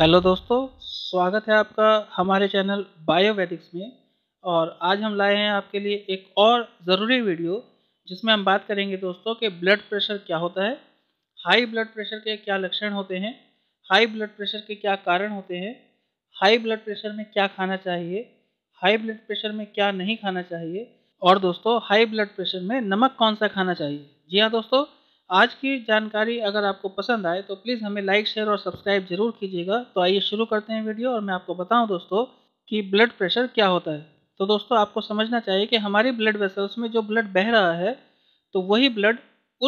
hello दोस्तों स्वागत है आपका हमारे चैनल बायोवैदिक्स में और आज हम लाए हैं आपके लिए एक और ज़रूरी वीडियो जिसमें हम बात करेंगे दोस्तों कि ब्लड प्रेशर क्या होता है हाई ब्लड प्रेशर के क्या लक्षण होते हैं हाई ब्लड प्रेशर के क्या कारण होते हैं हाई ब्लड प्रेशर में क्या खाना चाहिए हाई ब्लड प्रेशर में क्या नहीं खाना चाहिए और दोस्तों हाई ब्लड प्रेशर में नमक कौन सा खाना चाहिए जी हाँ दोस्तों आज की जानकारी अगर आपको पसंद आए तो प्लीज़ हमें लाइक शेयर और सब्सक्राइब जरूर कीजिएगा तो आइए शुरू करते हैं वीडियो और मैं आपको बताऊं दोस्तों कि ब्लड प्रेशर क्या होता है तो दोस्तों आपको समझना चाहिए कि हमारी ब्लड वेसल्स में जो ब्लड बह रहा है तो वही ब्लड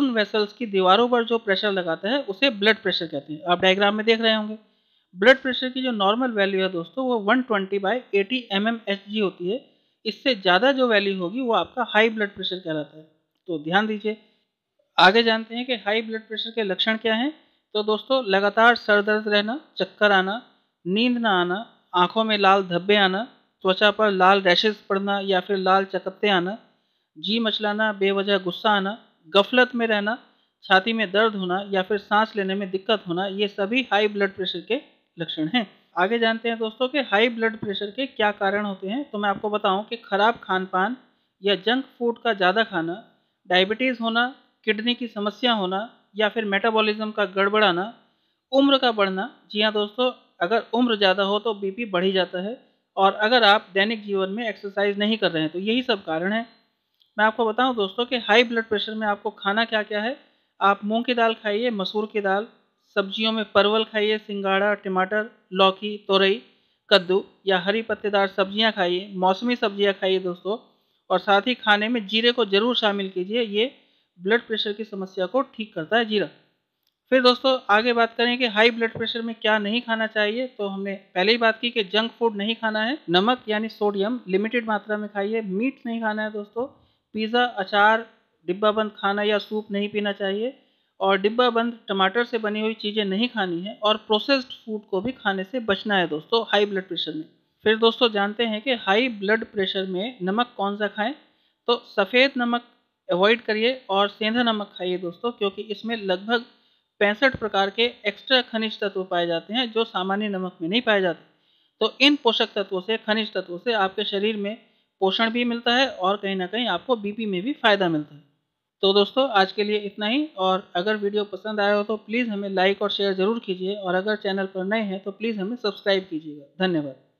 उन वेसल्स की दीवारों पर जो प्रेशर लगाता है उसे ब्लड प्रेशर कहते हैं आप डायग्राम में देख रहे होंगे ब्लड प्रेशर की जो नॉर्मल वैल्यू है दोस्तों वो one twenty by eighty M M H G होती है इससे ज़्यादा जो वैल्यू होगी वो आपका हाई ब्लड प्रेशर कहलाता है तो ध्यान दीजिए आगे जानते हैं कि हाई ब्लड प्रेशर के लक्षण क्या हैं तो दोस्तों लगातार सर दर्द रहना चक्कर आना नींद ना आना आँखों में लाल धब्बे आना त्वचा पर लाल रैशेज पड़ना या फिर लाल चकत्ते आना जी मचलाना बेवजह गुस्सा आना गफलत में रहना छाती में दर्द होना या फिर सांस लेने में दिक्कत होना ये सभी हाई ब्लड प्रेशर के लक्षण हैं आगे जानते हैं दोस्तों कि हाई ब्लड प्रेशर के क्या कारण होते हैं तो मैं आपको बताऊं कि खराब खान पान या जंक फूड का ज़्यादा खाना डायबिटीज़ होना किडनी की समस्या होना या फिर मेटाबॉलिज्म का गड़बड़ाना उम्र का बढ़ना जी हाँ दोस्तों अगर उम्र ज़्यादा हो तो बीपी बढ़ ही जाता है और अगर आप दैनिक जीवन में एक्सरसाइज नहीं कर रहे हैं तो यही सब कारण है मैं आपको बताऊं दोस्तों कि हाई ब्लड प्रेशर में आपको खाना क्या क्या है आप मूंग की दाल खाइए मसूर की दाल सब्जियों में परवल खाइए सिंगाड़ा टमाटर लौकी तोरई कद्दू या हरी पत्तेदार सब्ज़ियाँ खाइए मौसमी सब्जियाँ खाइए दोस्तों और साथ ही खाने में जीरे को ज़रूर शामिल कीजिए ये ब्लड प्रेशर की समस्या को ठीक करता है जीरा फिर दोस्तों आगे बात करें कि हाई ब्लड प्रेशर में क्या नहीं खाना चाहिए तो हमने पहले ही बात की कि जंक फूड नहीं खाना है नमक यानी सोडियम लिमिटेड मात्रा में खाइए मीट नहीं खाना है दोस्तों पिज़्ज़ा अचार डिब्बा बंद खाना या सूप नहीं पीना चाहिए और डिब्बा बंद टमाटर से बनी हुई चीज़ें नहीं खानी है और प्रोसेस्ड फूड को भी खाने से बचना है दोस्तों हाई ब्लड प्रेशर में फिर दोस्तों जानते हैं कि हाई ब्लड प्रेशर में नमक कौन सा खाएं तो सफ़ेद नमक अवॉइड करिए और सेंधा नमक खाइए दोस्तों क्योंकि इसमें लगभग पैंसठ प्रकार के एक्स्ट्रा खनिज तत्व पाए जाते हैं जो सामान्य नमक में नहीं पाए जाते तो इन पोषक तत्वों से खनिज तत्वों से आपके शरीर में पोषण भी मिलता है और कहीं ना कहीं आपको बीपी में भी फ़ायदा मिलता है तो दोस्तों आज के लिए इतना ही और अगर वीडियो पसंद आया हो तो प्लीज़ हमें लाइक और शेयर ज़रूर कीजिए और अगर चैनल पर नए हैं तो प्लीज़ हमें सब्सक्राइब कीजिएगा धन्यवाद